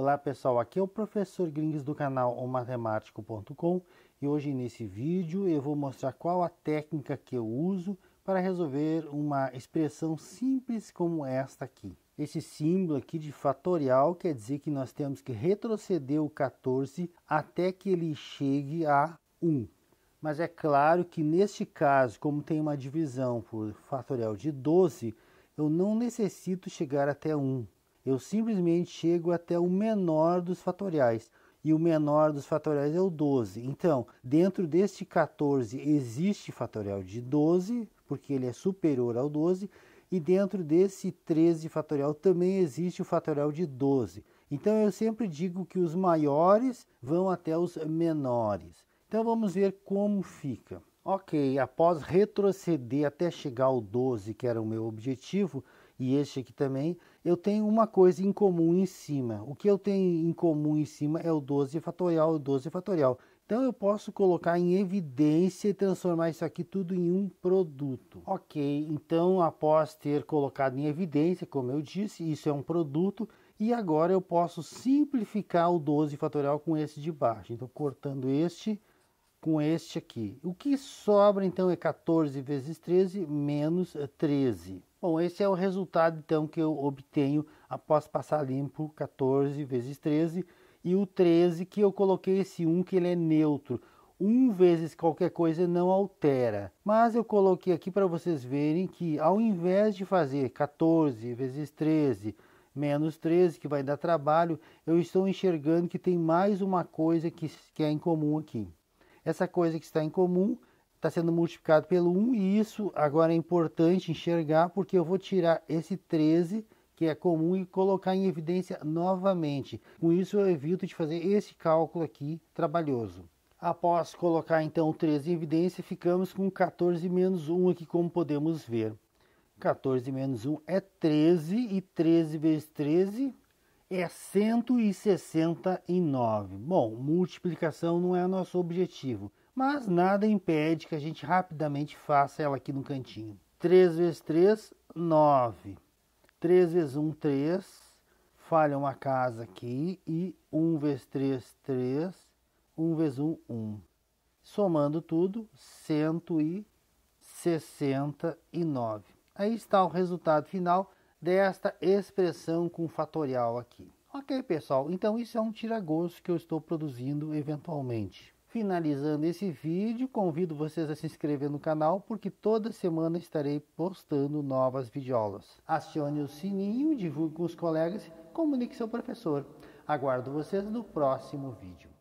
Olá pessoal, aqui é o professor Gringues do canal omatemático.com e hoje nesse vídeo eu vou mostrar qual a técnica que eu uso para resolver uma expressão simples como esta aqui. Esse símbolo aqui de fatorial quer dizer que nós temos que retroceder o 14 até que ele chegue a 1. Mas é claro que neste caso, como tem uma divisão por fatorial de 12, eu não necessito chegar até 1. Eu simplesmente chego até o menor dos fatoriais. E o menor dos fatoriais é o 12. Então, dentro deste 14 existe fatorial de 12, porque ele é superior ao 12. E dentro desse 13 fatorial também existe o fatorial de 12. Então, eu sempre digo que os maiores vão até os menores. Então, vamos ver como fica. Ok, após retroceder até chegar ao 12, que era o meu objetivo, e este aqui também, eu tenho uma coisa em comum em cima. O que eu tenho em comum em cima é o 12 fatorial, o 12 fatorial. Então eu posso colocar em evidência e transformar isso aqui tudo em um produto. Ok, então após ter colocado em evidência, como eu disse, isso é um produto. E agora eu posso simplificar o 12 fatorial com esse de baixo. Então cortando este, com este aqui. O que sobra então é 14 vezes 13 menos 13. Bom, esse é o resultado então que eu obtenho após passar limpo 14 vezes 13 e o 13 que eu coloquei esse 1 que ele é neutro. 1 vezes qualquer coisa não altera. Mas eu coloquei aqui para vocês verem que ao invés de fazer 14 vezes 13 menos 13, que vai dar trabalho, eu estou enxergando que tem mais uma coisa que, que é em comum aqui essa coisa que está em comum está sendo multiplicado pelo 1 e isso agora é importante enxergar porque eu vou tirar esse 13 que é comum e colocar em evidência novamente. Com isso eu evito de fazer esse cálculo aqui trabalhoso. Após colocar então o 13 em evidência, ficamos com 14 menos 1 aqui como podemos ver. 14 menos 1 é 13 e 13 vezes 13 é 169. Bom, multiplicação não é nosso objetivo, mas nada impede que a gente rapidamente faça ela aqui no cantinho. 3 vezes 3, 9. 3 vezes 1, 3. Falha uma casa aqui. E 1 vezes 3, 3. 1 vezes 1, 1. Somando tudo, 169. Aí está o resultado final desta expressão com fatorial aqui. Ok, pessoal, então isso é um tiragosto que eu estou produzindo eventualmente. Finalizando esse vídeo, convido vocês a se inscrever no canal porque toda semana estarei postando novas videoaulas. Acione o sininho, divulgue com os colegas, comunique seu professor. Aguardo vocês no próximo vídeo.